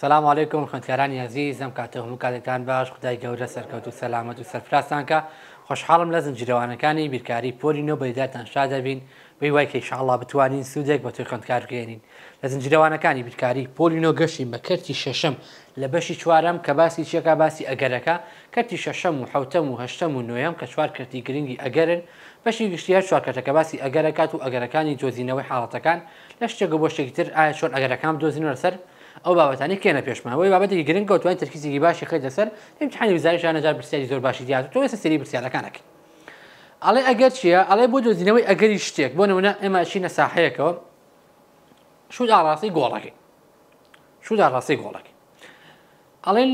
سلام عیکم خوندکارانی یازی زەم کاتە هەموو کاتێکتان باش خدای گەورە سەرکەوت و سەلامەت و سەرفراسانکە خۆشحاڵم لە زنجیرەوانەکانی بیرکاری پۆلی نۆ بەیداتان شا دەبین بی وای کەیشاءڵا بتوانین سوودێک بە توی خوندکارگەێنین لە زنجیرەوانەکانی بیرکاری پۆلینۆ گەشتی بە کەرتی شەشەم لە بەشی چوارم کە باسی چێکا باسی ئەگەرەکە کەتی شەشەم و حوتەم و هەشتم و نوێم کە چوار کردی گرنگی ئەگەرن بەشی گشتیار چوارکەتەکە باسی ئەگەرەکات و ئەگەرەکانی دۆزینەوەی حاڵەتەکان لە شتێک بۆ شتێکتر ئایا چۆن ئەگەرەکان دۆزینەوە سەر ئەو بابەتانی کێنە پێشماەوەی بابەتی گرنگ کەوتوان تەرکیزیی باشی خی دەسەر امتحانی وزاریشان نجار پرسیاری زۆر باشی دیات تۆ ێستا سری پرسیارەکانەکە ئەڵێ ئەگەر چییە ئەڵێ بۆ دۆزینەوەی ئەگەری شتێک بۆ نمونە ئێمە شینە ساحەیەکەوە شود ئاڕاستی گۆڵەکەی شود ئاڕاستی گۆڵەکەی ئەڵێن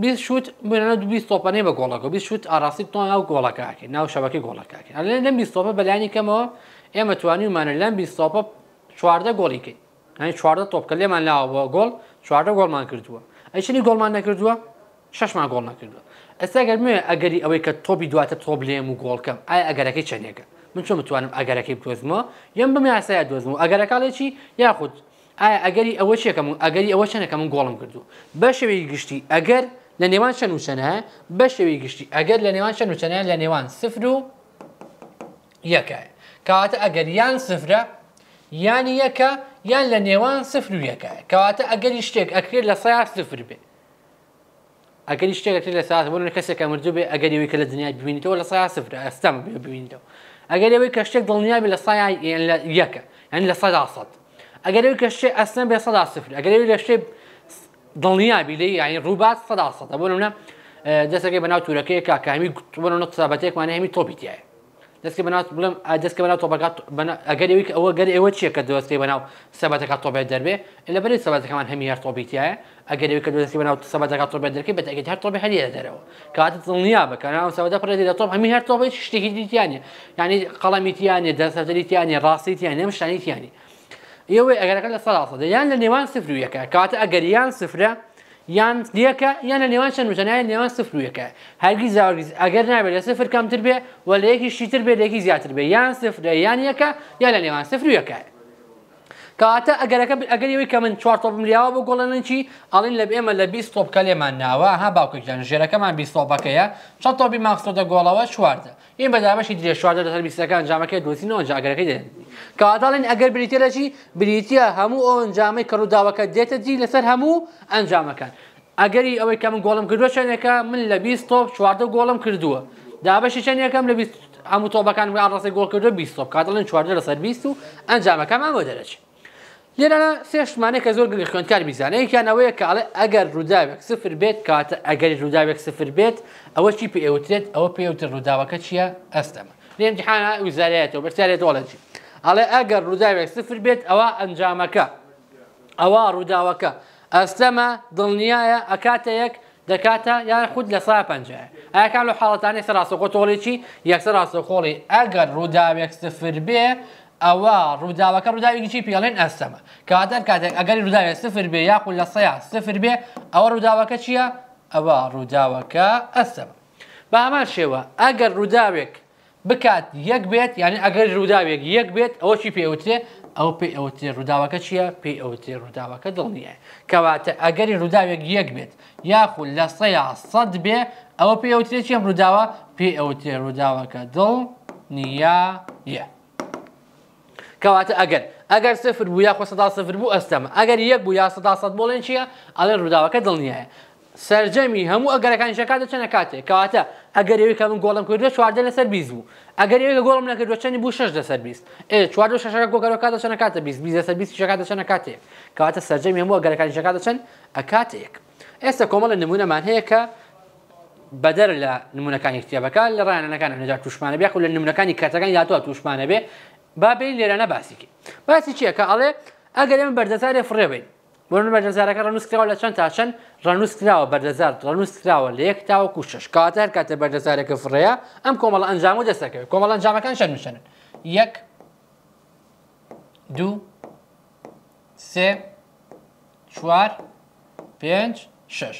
لە شوت بێنە دو تۆپەنەی بە گۆڵەکە بی شوت ئاراستی تۆ ناو گۆڵەکەکە ناو شەبەکە گۆڵەکەکە ئەلێن لەم بیستۆپە بەلانی کەمەوە ئێمە توانی ومانە لەم بیستۆپە چواردە گۆڵیکەین ئەنی چواردە تۆپکە لێمان لاوە بۆ گۆڵ چواردە گۆڵمان کردووە ئەیشنی گۆڵمان نەکردووە شەشمان گۆڵ نەکردووە ئەستا گەرمێ ئەگەری ئەوەی کە تۆبی دواتە تۆب لێم و گۆڵکەم ئایا ئەگەرەکەی چەندێکە من چۆن متوانم ئەگەرەکەی بدۆزمەوە یەم بم یاسایە دۆزمەوە ئەگەرەکەڵێکی یاخود ئایا ئەگەری ئەوە چێکەم و ئەگەری ئەوە چەنەکە من گۆڵم کردو بە شێوی گشتی ئەگەر لە نێوان چەند وچەنەیە بە شێوی گشتی ئەگەر لە نێوان چەند وچەنەیە لە نێوان سفر و یەکە کاتە ئەگەریان سفرە يعني يكا يعني لنيوان صفر سفر كواتا اقل کەواتە ئەگەری شتێک صفر بي اقل سفر بێ ئەگەری صفر لە ساعت بۆن اقل مردو لدنيا ئەگەریەوەی ولا لە صفر ببینیتەوە لە ساعت سفر ئەستەم ببینیتەوە ئەگەریەوەی کە شتێک يعني بێ لە سای یەکە یعنی لە سەدا سەد ئەگەریەوەی کە شتێ ئەستەم بێ سەدا سفر ئەگەریەوەی لە شتێ دڵنیابی لێ یعنی ڕووبات سەدا سەدە بۆ منە اه، دەستەکەی همي تورەکەی کاکامی دست که بناو بناو بناو بلم تو بنا اگر اگر او چیه بعد دەستکە بەناوت بڵم دەستکە بەناو تۆبگات ئەگەری ئەوە گەری ئەوە چیە کە دەستەی بەناو سەباتەکە تۆبێت دەربێ لە بەری سەباتەکەمان هەمی هەر تۆبیتیایە ئەگەری کە دەستی بەناو سەباتەکە تۆبێت دەکەی بە ئەگەت هەر تۆبی هەریە دەرەوە کاتت دڵنیا بکەناو سەوەدە پرێتی لە تۆب هەمی هەر تۆبی شتێکی دیتیانە ینی قەڵەمیتیانە دەسەریتیانی ڕاستیتیانە شانیتیانی ئێوە ئەگەرەکە لە سەڵاسە دەیان لە که سفرویەکە کاتە ئەگەریان صفره یان دیەکە یانە نێوان چەند وژەنای نێوان سفرویەکە هەرگی زاوریز ئەگەر نابێت لە سفر کەمتر بێ وە لە یەکی شیتر بێ لێکی زیاتر بێ یان سفرە یان یەکە یا لە نێوان سفرویەکە کاتە ئەگەرەکە ئەگەریەوەی کە من چوار تۆپ ملیاوە بۆ گۆڵەنن چی ئەڵین لە ئێمە لە 20 تۆپ کەلێمان ناوە ها باوکیان ژێرەکەمان 20 تۆپەکەیە چە تۆپی ماخستۆدە گۆڵەوە چواردە این بەدابشی درێ چواردە لەسەر بیستەکان جامەکە دوسینەوە جاگەرەکەی دێن کاتاڵین ئەگەر بریتێرەی بریتە هەموو ئەو ئەنجامی کەڕووداوەکە دێتە دی لەسەر هەموو ئەنجامەکان. ئەگەری ئەوەی کە من گۆڵم کردووە شوێنێکە من لە 20 تۆپ چواردە گۆڵم کردووە دابەشی شوێنەکەم لە هەموو تۆبەکان ڕاستی گۆڵ کردو 20 تۆپ کاتڵن چواردە لە سەر 20 و ئەنجامەکەمان بۆ دەرەچێت لێرانە سێشمانێک کە زۆر گەلی خوێندکار میزانەیەکیان ئەوەیە کاڵێ ئەگەر ڕووداوێک سفر بێت کاتە ئەگەری ڕووداوێک سفر بێت ئەوە چی پێوترێت ئەوە پێوتر ڕووداوەکە چییە ئەستەمە لێمتحانە وزارەتەوە بەرسارێت دۆڵەتی ئەڵێ ئەگەر ڕووداوێک سفر بێت ئەوە ئەنجامەکە ئەوە ڕووداوەکە ئەستەمە دڵنیایە ئەکاتە یەک دەکاتە یان خود لە سا پنجەیە ئاکان لە حاڵەتانی سەراسەخۆ تۆڵێکی یەکسەر ڕاستەخۆڵی ئەگەر ڕووداوێک سفر بێ ئەوە ڕووداوەکە ڕووداویکی پێڵێن ئەستەمە کاتەر کاتێک ئەگەری ڕووداوێت سفر بێ یاخود لە سەیا سفر بێ ئەوە ڕووداوەکە چییە؟ ئەوە ڕووداوەکە ئەستەمە. بە ئەمان شێوە ئەگەر ڕووداوێک بکات یەک بێت یعنی ئەگەر ڕووداوێک یەک بێت ئەوە چی پێوتێ ئەو پێی ئەوتێ ڕووداوەکە چییە پێی ئەوتێ ڕووداوەکە دڵنیە کەواتە ئەگەری ڕووداوێک یەک بێت یاخود لە سەیا سەد بێ ئەوە پێی ئەوتێ چیم ڕووداوە پێی ئەوتێ ڕووداوەکە دڵ نیە یە. کەواتە ئەگەر ئەگەر سفر بوو یا خۆ سەدا سفر بوو ئەستەمە ئەگەر یەک بوو یا سەدا سەد بۆڵێن چییە ئەلێن ڕووداوەکە دڵنیایە سرجەمی هەموو ئەگەرەکان شەکات دەچەنە کاتێک کەواتە ئەگەر ێوی کە من گۆڵم کردووە چواردە لەسەر بیست بوو ئەگەر ێوی گۆڵم نەکردووە چەنی بوو شش دەسەر بیست ئێ چوار شەکە گۆگەرەکە دەچەنە کاتە بیست بیست دەسەر بیست شەکە دەچەنە کاتێک کەواتە سرجەمی هەموو ئەگەرەکان شەکە دەچەن ئەکاتێک ئێستا کۆمەڵە نمونەمان هەیە کە بەدەر لە نمونەکانی کتێبەکە لە ڕایەنەکان نجات تووشمانە بێ خو لە نمونەکانی کاتەکان یاتوە تووشمانە بێ بابێ لێرانە باسیکی باسی چییە کە ئەڵێ ئەگەر ئێمە بەردەزارێ فڕێبین بۆن بەردەزارەکە ڕنووسراوە لە چەند تا چەند ڕنووسراوە بەردەزار ڕنووسراوە لە یەک تاوەکو شش کاتەر کاتە بەردەزارەکە فڕەیە ئەم کۆمەڵ ئەنجام و دەستەکەوێت کۆمەڵ ئەنجامەکان شەر میشنن یەک دوو سێ چوار پێنج شش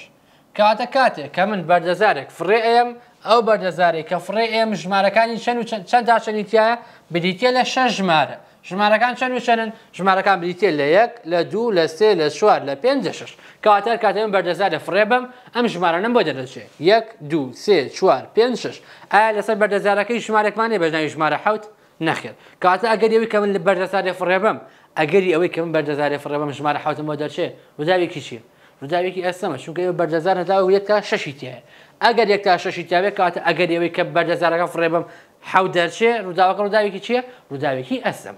کاتە کاتێک کە من بەردەزارێک فڕێ ئەم ئەو بەردەزاری کە فڕێ ئێم ژمارەکانی چەند و چەند داچەلیتیایە بریتە لە شە ژمارە ژمارەکان چەند و چەنن ژمارەکان بریتە لە یەک لە دوو لە سێ لە چوار لە پێ شش کەواتەر کاتێن بەردەزار لە فڕێبم ئەم ژمارەنم بۆ دەدەچێت یەک دوو سێ چوار پێ شش ئایا لەسەر بەردەزارەکەی ژمارەکمانی بەژناوی ژمارە حوت نەخێت کاتە ئەگەریەوەی کە من لە بەردەزارێ فڕێبم ئەگەری ئەوەی کە من بەردەزارێ فڕێبم ژمارە حوتم بۆ دەچێت وداوێکی چیە؟ ڕداوێکی ئەسەمە چونکە ئێوە بەردەزار هەدا و یەکە شەشی تایە ئەگەر یەک تا شەشی تاوێت کاتە ئەگەر ئەوەی کە بەردەزارەکە فڕێبم حەو دەرچێ ڕووداوەکە ڕووداوێکی چییە؟ ڕووداوێکی ئەسم.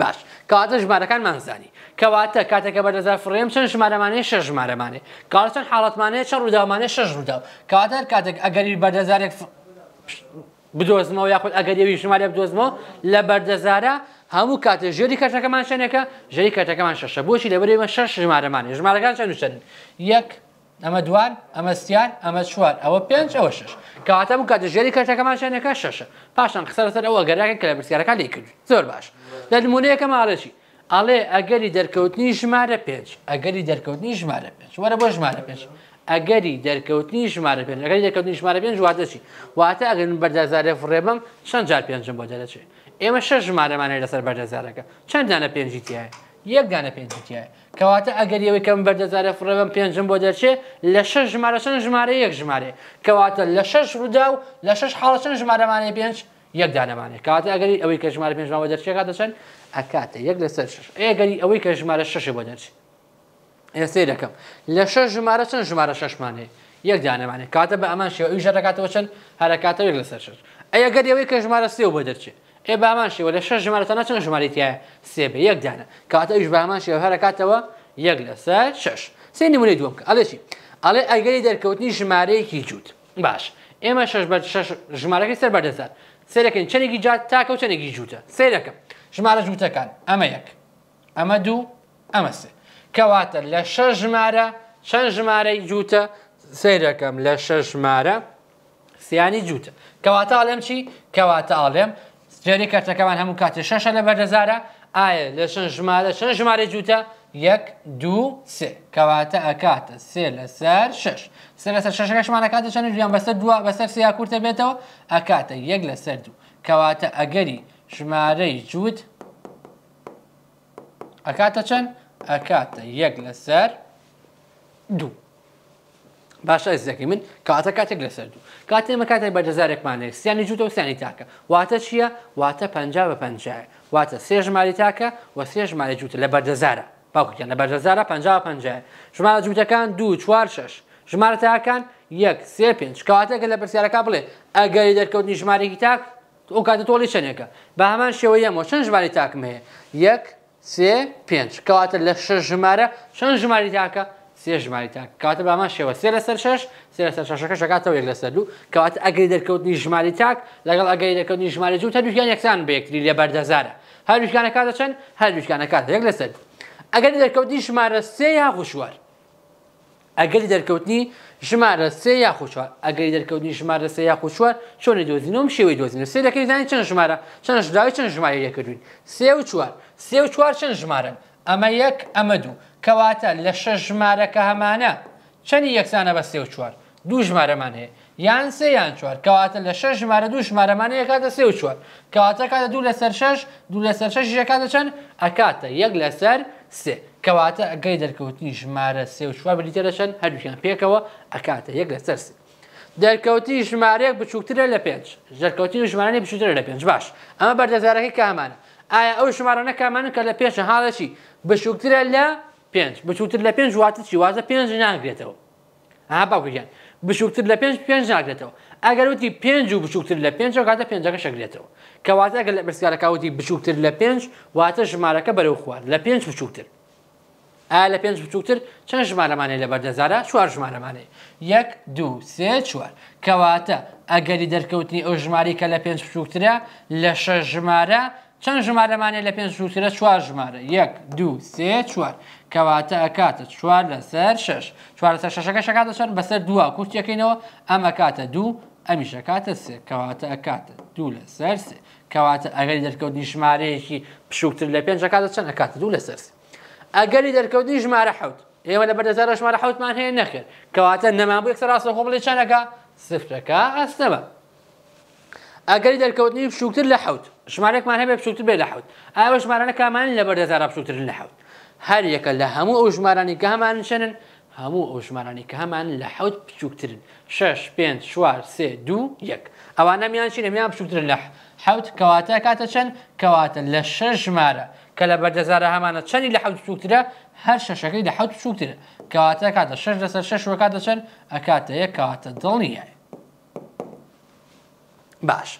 باش کاتە ژمارەکان مانزانی کەواتە کاتێکە بەدەزار فڕێم چەند ژمارەمانەیە شە ژمارەمانێ کارچەند حاڵەتمانەیە چە ڕووداوانێ شەش ڕوودا کاتەر کاتێک ئەگەری بەردەزارێک بدۆزمەوە یاخود ئەگەریەوی ژمارە بدۆزمەوە لە بەردەزارە هەموو کاتە ژێری کەشەکەمان شەنێکە ژێری کەتەکەمان شەشە بۆشی لەبەرێمە شەش ژمارەمانی ژمارەکان چەند چەند یەک ئەمە دوان ئەمەستیان ئەمە چوار ئەوە پێنج ئەوە شش کەواتە بوو کاتە ژێری کەرتەکەمان شوێنەکە شەشە پاشان قسەرەسەر ئەوە گەراکە کە لە برسیارەکە لێکرد زۆر باش لە نمونەیەەکە ماڕێکی ئەڵێ ئەگەری دەرکەوتنی ژمارە پێنج ئەگەری دەرکەوتنی ژمارە پێنج وەرە بۆ ژمارە پێنج ئەگەری دەرکەوتنی ژمارە پێنج ئەگەری دەرکەوتنی ژمارە پێنج وادەچی واتە ئەگەن بەردەزارێ فڕێبم چەند جار پێنجم بۆ دەرەچێت ئێمە شە ژمارەمانەی لەسەر بەردەزارەکە چەندانە پێنجی تایە یەکدانە پێنجتیایە کەواتە ئەگەریەوەی کەم بەردەزارە فڕێبم پێنجم بۆ دەرچێ لە شش ژمارە چەند ژمارە یەک ژمارە کەواتە لە شش ڕوودا و لە شش حاڵە چەند ژمارەمانەی پێنج یەکدانەمانێت کاتە ئەگەری ئەوەی کە ژمارە پێنجمەوە دەرچێت دەچەند ئەکاتە یەک لە سەر شش ئەگەری ئەوەی کە ژمارە شش بۆ دەرچێت ئێسێ دەکەم لە شش ژمارە چەند ژمارە شەشمانەیە یەکدانەمانێت کاتە بە ئەمان شێوە ئەوی ژەرەکاتەوە چەند هەرکاتە یەک لە سەر شش ئەگەری ئەوەی کە ژمارە سێ بۆ دەرچێت ئێ بامان شێوە لە شە ژمارەتە ناچەند ژمارەتیە سێبێ یەکدانە کاتە ئەوش بامان شێوە هەرکاتەوە یەک لە سەر شش سێ نمونەی دووەم کە ئەڵێکی ئەڵێ ئەگەری دەرکەوتنی ژمارەیەکی جووت باش ئێمە شش ژمارەکەی سەر بەردەسەر سێرەکەن چنێکی جات تاکە و چنێکی جووتە سێرەکەم ژمارە جووتەکان ئەمە یەک ئەمە دوو ئەمە سێ کەواتە لە شە ژمارە چەند ژمارەی جووتە سێرەکەم لە شە ژمارە سیانی جووتە کەواتە ئاڵێم چی کەواتە ئاڵێم جارێک کارتەکەوان هەموو کاتێ شەشە لە بەردەزارە ئایا لە شن ژمارە شن ژمارە جوتە یەک دوو سێ کەواتە ئەکاتە سێ لەسەر شش سێ لەسەر شەشەکەشمان ئەکاتە چەند ژیان بەسەر دووە بەسەر سیا کورتە بێتەوە ئەکاتە یەک لەسەر دوو کەواتە ئەگەری ژمارەی جووت ئەکاتە چەند ئەکاتە یەک لەسەر دوو. باشە ئەزیەکەی من کاتە کاتێک لەسەر دوو کاتێ مە کاتێک بەدەزارێکمانێک سیانی جووتە و سیانی تاکە واتە چییە واتە پ بە پنجایە واتە سێژماری تاکە و سێژماری جووتە لە بەردەزارە باوکیان لە بەردەزارە پ پنج ژمارە جووتەکان دوو چوار شش ژمارە تاکان یەک سێ پێنج کاتێکە لە پرسیارەکە بڵێ ئەگەری دەرکەوتنی ژمارێکی تاک ئەو کاتە تۆڵی چەندێکە بە هەمان شێوە یەمەوە چەند ژماری تاکم هەیە یەک سێ پێنج کەواتە لە شش ژمارە چەند ژماری تاکە سێ ژماریتان کاتە بامان شێوە سێ لە سەر شش سێ لە سەر شەکە شکاتەوە یەک لە سەر دوو کەوات ئەگەری دەرکەوتنی ژماری تاک لەگەڵ ئەگەری دەکەوتنی ژماری جووت هەردووکیان یەکسان بەیەکتری لە بەردەزارە هەردووکانە کاتەچەند هەردووکانە کات یەک لە سەر ئەگەری دەرکەوتنی ژمارە سێ یا خوشوار ئەگەری دەرکەوتنی ژمارە سێ یا خوشوار ئەگەری دەرکەوتنی ژمارە سێ یا خوشوار چۆنی دۆزینەوەم شێوەی دۆزینە سێ دەکەیزانانی چەند ژمارە چەند ژداوی چەند ژماری یەکردوین سێ و چوار سێ و چوار چەند ژمارە ئەمە یەک ئەمە دوو کەواتە لە شەش ژمارەکە هەمانە چەندی یەکسانە بە سێ و چوار دوو ژمارەمان هەیە یان سێ یان چوار کەواتە لە شش ژمارە دوو ژمارەمانە یەکاتە سێ و چوار کەواتە کاتە دوو لەسەر شش دوو لەسەر شش یەکاتە چەند ئەکاتە یەک لەسەر سێ کەواتە ئەگەی دەرکەوتنی ژمارە سێ و چوار بلیتێرە چەند هەردووکیان پێکەوە ئەکاتە یەک لەسەر سێ دەرکەوتی ژمارەیەک بچووکترە لە پێنج دەرکەوتی و ژمارانی بچووترە لە پێنج باش ئەمە بەردەزارەکەی کامانە ئایا ئەو ژمارانە کامانن کە لە پێشە حاڵەشی بچووکترە لە پێنج بچووتر لە پێنج واتە چیوازە پێنج ناگرێتەوە ها باوکیان بچووکتر لە پێنج پێنج ناگرێتەوە ئەگەر وتی پێنج و بچووکتر لە پێنج کاتە پێنجەکە شەگرێتەوە کەواتە ئەگەر لە برسیارەکەوتی بچووکتر لە پێنج واتە ژمارەکە بەرەو خوارد لە پێنج بچووکتر ئا لە پێنج بچووکتر چەند ژمارەمانەیە لە بەردەزارە چوار ژمارەمانەیە یەک دو سێ چوار کەواتە ئەگەری دەرکەوتنی ئەو ژماری کە لە پێنج بچووکترە لە شە ژمارە چند ژمارەمانێ معنی لپین سووترە چوار ژمارە یک دو سه چوار کەواتە ئەکاتە چوار لسر شش چوار لەسەر شەشەکە شکاتە شەر بەسەر دووە کورتەکەینەوە ئەمە کاتە دوو ئەمیشەکاتە سێ کەواتە ئەکاتە دوو لەسەر سێ کەواتە ئەگەری دەرکەوتنی ژمارەیەکی پشووتر لە پێنجکاتە چەند ئەکاتە دوو لەسەر سێ ئەگەری دەرکەوتنی ژمارە حوت ئێوە لە بەردەزار ژمارە حوتمان هەیە نەکرد کەواتە نەمابوو یەکسەر خوب خۆ بڵێ صفر سفرەکە ئەستەمە ئەگەری در بشووتر بشوکتر حوت شماره کمان هم بشوکتر به حوت ئاوە شماره کامان لبرد بەردەزارا بشووتر لە هر یک یەکە همو هەموو ئەو ژمارانی کە شنن همو ئەو ژمارانی کە هەمان لە حوت شش پنج شوار سێ دوو یەک ئەوانە میانشین ئەمیان بچووترن لە حوت کەواتە کاتە چەند کەواتە لە شەش ژمارە کە لە بەردەزارە هەمانە چەندی لە حوت بچووترە هەر شەشەکەی لە حوت بچووترە شش دەسەر شش و کاتشن ئەکاتە یەک کەواتە دڵنیە باش.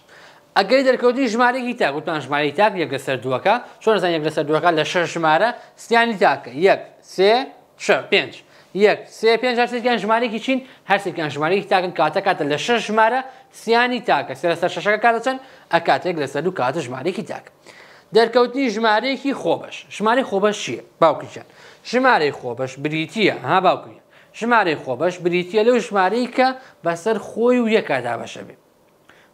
ئەگەی دەرکەوتی ژمارەی تاک وتمان ژمارەی تاک یەک لە سەر دووەکە چۆن زان یەک لە سەر دووەکە لە شەر ژمارە سیانی تاکە یەک سێ پێ. یەک سێ پێنج هەرسێکیان ژمارەێکی چین هەرسێکیان ژمارەیەکی تاکن کاتە کاتە لە شەش ژمارە سیانی تاکە سێ لە سەر شەشەکە کاتەچەند ئەکاتێک لە سەر دوو کاتە ژمارەێکی تاک. دەرکەوتنی ژمارەیەکی خۆبش ژمارەی خۆبەش چییە باوکیچەند ژمارەی خۆبش بریتە ها باوکە ژمارەی خۆبش بریتە لەو ژمارەی کە بەسەر خۆی و یەکادا بەشە بێت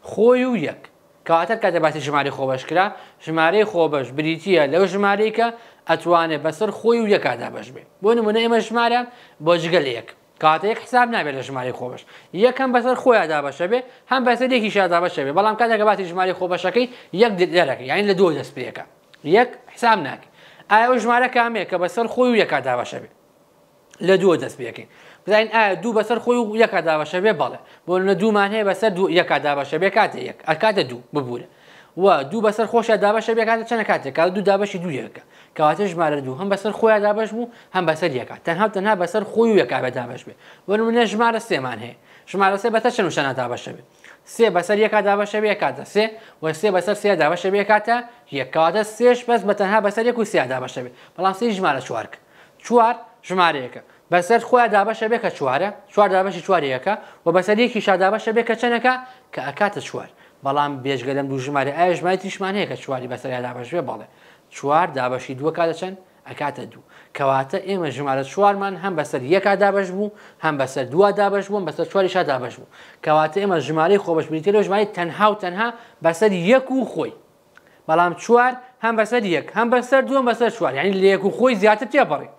خۆی و یەک کاتە کاتە باسی ژماری خۆبەشکرا ژمارەی خۆبەش بریتە لەو ژمارەیکە ئەتوانێت بەسەر خۆی و یەکادا بەش بێ بۆ نمونە ئێمە ژمارە بۆ جگەل یەک کاتەیەک حساب نابێت لە ژماری خۆبش یەکەم بەسەر خۆیادا بەشە بێ هەم بەسەرێکی شادا بەشە بێ بەڵام کاتێک باسی ژماری خۆبەشەکەی یەک دەرەکە یعنی لە دوۆ دەست پێەکە یەک حساب ناکە ئایا ئەو ژمارە کامێک کە بەسەر خۆی و یەکادا بەشە بێ لە دوۆ دەست پێەکەین بزین ئا دوو بەسەر خۆی و یەکە دابەشە بێ بەڵێ بۆ لە دوومان هەیە بەسەر دوو یەکە دابەشە بێ کاتێ یەک ئەکاتە دوو ببوورە و دوو بەسەر خۆشە دابەشە بێکاتە چەنە کاتێک کات دوو دابەشی دوو یەکە کەواتە ژمارە دوو هەم بەسەر خۆیان دابش بوو هەم بەسەر یەکە تەنها تەنها بەسەر خۆی و یەکە بە دابش بێ وەنمونە ژمارە سێمان هەیە ژمارە سێ بەتە چەند شەنە دابەشە بێ سێ بەسەر یەکە دابەشە بێکاتە سێ و سێ بەسەر سێ دابەشە بێکاتە یەکەواتە سێش بەس بە تەنها بەسەر یەک و سێ دابەشە بێ بەڵام سێ ژمارە چوارکە چوار ژمارەیەەکە بەسەر خۆیان دابەشە بێ کە چوارە چوار دابەشی چوارەکە و بەسەرێکی شادابەشە بێ کە چەنەکە کە ئەکاتە چوار بەڵام بێژگە لەم دوو ژمارە ئاژمای تیشمان هەیە کە چواری بەسەر دابەشێ بەڵێ چوار دابەشی دووە کا دەچەند ئەکاتە دوو کەواتە ئێمە ژمارە چوارمان هەم بەسەر یەکا دابش بوو هەم بەسەر دو دابش بووم بەسەر چواری شا دابش بوو کەواتە ئێمە ژمارەی خۆبشبییتەوە ژماری تەنها و تەنها بەسەر یەک و خۆی بەڵام چوار هەم بەسەر یەک هەم بەسەر دووەم بەسەر چوار یعنی لە یەک و خۆی زیاتر تێپەڕی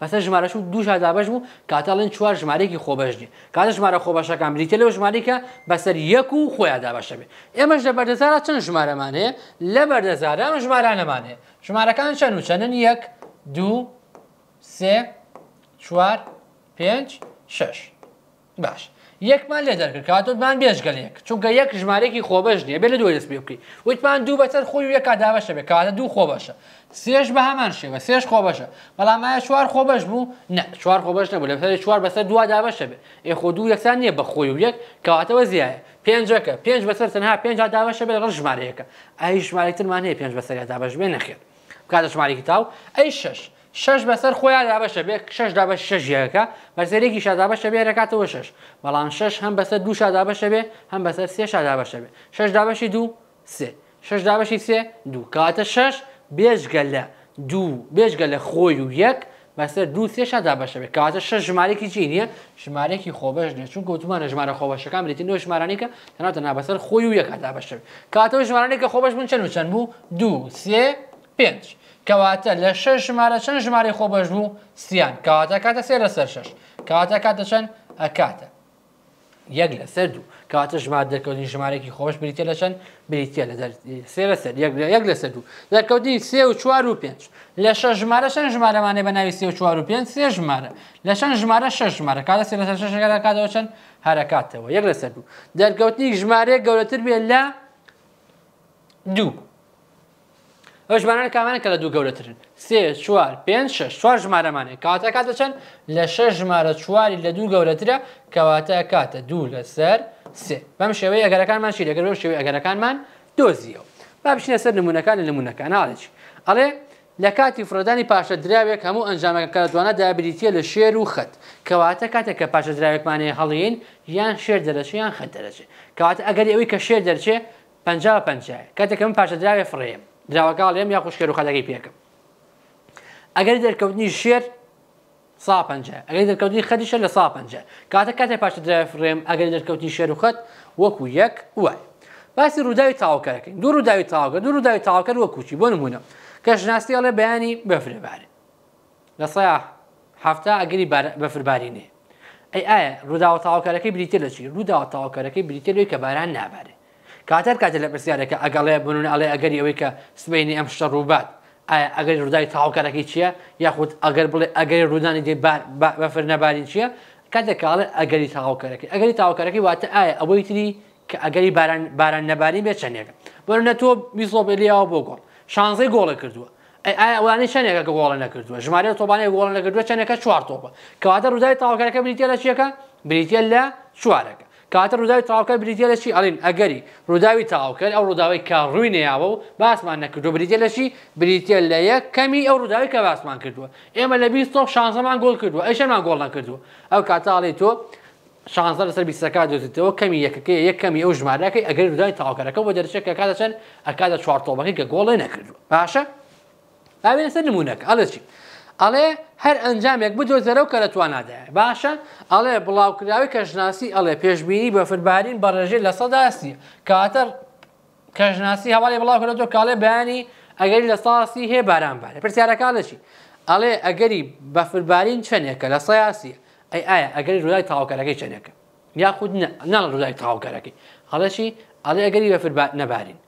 بەسەر ژمارەش و دوو شادابش بوو کاتەڵێن چوار ژمارەیەکی خۆبەشنی کاتە ژمارە خۆبەشەکان بریتە لەو ژمارێکە بەسەر یەک و خۆیان دابەشە بێ ئێمەش لە بەردەزارە چەند ژمارەمانەیە لە بەردەزاران ژمارانەمانەیە ژمارەکان چەند و چەندن یەک دوو سێ چوار پێنج شش باش یەکمان لێ دەرکرد کاتتمان بێژگەلێک چونکە یەک ژمارێکی خۆبش نیە بێ لە دوۆ دەست پێ بکەی وتمان دوو بەسەر خۆی و یەک داوەشە بێ کاتە دوو خۆبەشە سێش بە هەمان شێوە سێش خۆبەشە بەڵامایە چوار خۆبەش بوو نە چوار خۆبەش نەبوو لە بەسەر چوار بەسەر دو داوەشە بێ ئێخۆ دوو یەکسان نییە بە خۆی و یەک کەواتەوە زیایە پێنجەکە پێنج بەسەر تەنها پێنج داوەشە بێ ڕژ ژمارەیەەکە ئای ژمارەترمان هەیە پێنج بەسەر دابش بێ نەخێت کاتە ژمارێکی تاو ئەی شش شش بەسەر خۆیان دابەشە بێ شش دابە شەژیەکە بەسەرێکی شادابەشە بێ ڕکاتەوە شش بەڵام شش هەم بەسەر دوو شادابەشە بێ هەم بەسەر سێ شادابەشە بێ شش دابەشی دوو سێ شش دابەشی سێ دوو کاتە شش بێژگە لە دوو بێژگە لە خۆی و یەک بەسەر دوو سێ شادابەشە بێ کاتە شش ژمارێکی چی نییە ژمارێکی خۆبەش نیە چون گوتمانە ژمارە خۆبەشەکان بریتی نوێ ژمارانێکە تەناتەنا بەسەر خۆی و یەکدا بەشە کاتەوە ژمارانێکە خۆبەش من چەند چەند بوو دوو سێ پێنج. کەواتە لە شش ژمارە چەند ژماری خۆبەش بوو سییان کەواتە کاتە سێ لە سەر شش کەواتە کاتە چەند ئەکاتە یەک لە سەر دوو کاتە ژمار دەکەوتنی ژمارێکی خۆش بریتە لە چەند بریتە لە سێ لە سەر یەک لە سەر دوو دەکەوتی سێ و چوار و پێنج لە شە ژمارە شەن ژمارەمانێ بە ناوی سێ و چوار و پێنج سێ ژمارە لە شەن ژمارە شەش ژمارە کاتە سێ لە سەر شەشەکە کاتەوە چەند هەرکاتەوە یەک لە سەر دوو دەرکەوتنی ژمارەیە گەورەتر بێت لە دوو ئەو ژمارانە کامانە کە لە دوو گەورەترن سێ چوار پێنج شش چوار ژمارەمانێک کاتە کات دەچەند لە شە ژمارە چواری لە دوو گەورەترە کەواتە کاتە دوو لەسەر سێ بەم شێوەی ئەگەرەکانمان شیرەگەر بەم شێوی ئەگەرەکانمان دۆزیەوە با بشینە سەر نمونونەکان لە نمونونەکان ناڵێک ئەڵێ لە کاتی فرۆدانی پاشە دراوێک هەموو ئەنجامەکە دوانە دابریتە لە شێر و خەت کەواتە کاتێک کە پاشە دراوێکمانەیە هەڵین یان شێر دەرەچێ یان خەت دەرەچێت کەواتە ئەگەری ئەوەی کە شێر دەرچێ 50 پنج کاتێک من پاشە دراوێ فڕێم دراوەگاڵێم یا خوشکێر و خەلەکەی پێکەم ئەگەری دەرکەوتنی شێر سا پنج ئەگەری دەرکەوتنی خەدیشە لە سا پنج کاتە کاتێک پاش درێم ئەگەری دەرکەوتنی شێر و خەت وەکو یەک وای باسی ڕووداوی تاوکەکەین دوو ڕووداوی تاوکە دوو ڕووداوی تاوکەر وەکوچی بۆ نمونە کە ژناستی ئەڵێ بەیانی بەفرێبارێ لە سەیاه هەفتا ئەگەری بەفرباری نێ ئەی ئایا ڕووداوە تاوکارەکەی بریتە لە چی ڕووداوە تاوکارەکەی بریتە لەوەی کە باران نابارێت کاتەر کاتە لە پرسیارێکە ئەگەڵێ بنون ئەڵێ ئەگەری ئەوەی کە سبینی ئەم شتە ڕووبات ئایا ئەگەری ڕووداوی تاوکارەکەی چییە یاخود ئەگەر بڵێ ئەگەری ڕوودانی دێ بەفر نەبارین چییە کاتێکاڵێ ئەگەری تاوکارەکەی ئەگەری تاوکارەکەی واتە ئایا ئەوەی تری کە ئەگەری باران نەباری بێ چەندێکە بەرنە تۆ بیسۆبلیاوە بۆ گۆڵ شانزەی گۆڵە کردووە ئەوانەی چندێکە کە گۆڵە نەکردووە ژمارە تۆبانەی گۆڵە نەکردووە چندێکە چوار تۆپە کەواتە ڕووداوی تاوکارەکە بریتە لە چیەکە بریتە لە چوارەکە کاتە ڕووداوی تاواکە بریتە لەشی ئەڵین ئەگەری ڕووداوی تاواکە ئەو ڕووداوی کە ڕووی نەیاوە و باسمان نەکردو بریتە لەشی بریتە لە یەک کەمی ئەو ڕووداوی کە باسمان کردووە ئێمە لە 20 شانزەمان گۆڵ کردووە ئەشەمان گۆڵ نەکردووە ئەو کاتەڵی تۆ شانزە لەسەر بیسەکە دۆزیتەوە کەمی یەکەکەی یەکەمی ئەو ژمارەکەی ئەگەر ڕووداوی تاواکەەکە بۆ دەرچێت کە کاتەچەند ئەکاتە چوارتۆڵەکەی کە گۆڵی نەکردووە باشە؟ ئاوێ لەسەر نمونونەکە ئەڵەچی ئەڵێ هەر ئەنجامێک بدۆزەرەوە کە لە توانادایە باشە ئەڵێ بڵاوکراوی کەژناسی ئەڵێ پێشببینی بە فربارین بەڕێژێ لە سەداسی کاتەر کەژناسی هەواڵی بڵاوکرێت تۆ کاڵێ بەیانی ئەگەری لە ساسی هەیە باران بارێ پرسیارەکان لەچی ئەڵێ ئەگەری بە فربارین چەندێکە لە سەیاسی ئەی ئایا ئەگەری ڕوودای تاواکەرەکەی چەندێکە یاخود نە ڕوودای تاواکەرەکەی هەڵەشی ئەڵێ ئەگەری بە فربات نەبارین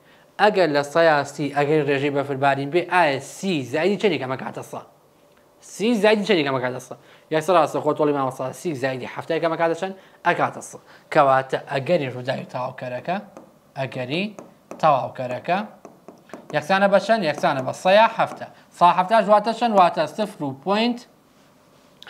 ئەگەر لە سەیاسی ئەگەری ڕێژەی بە فربارین بێ ئایا سی زایی چەندێکە مەکاتە سا سی زیادی چری کەمەکات دەسە یەکسەر ئاستە خۆت وڵی مامەسا سی زیادی هەفتەیە کەمەکات دەچەن ئەکات دەسە کەواتە ئەگەری ڕووداوی تاواکەرەکە ئەگەری تەواوکەرەکە تاو بە چەند یەکسانە بە سەیا هەفتە سا هەفتا ژواتە چەند واتە سفر و پوینت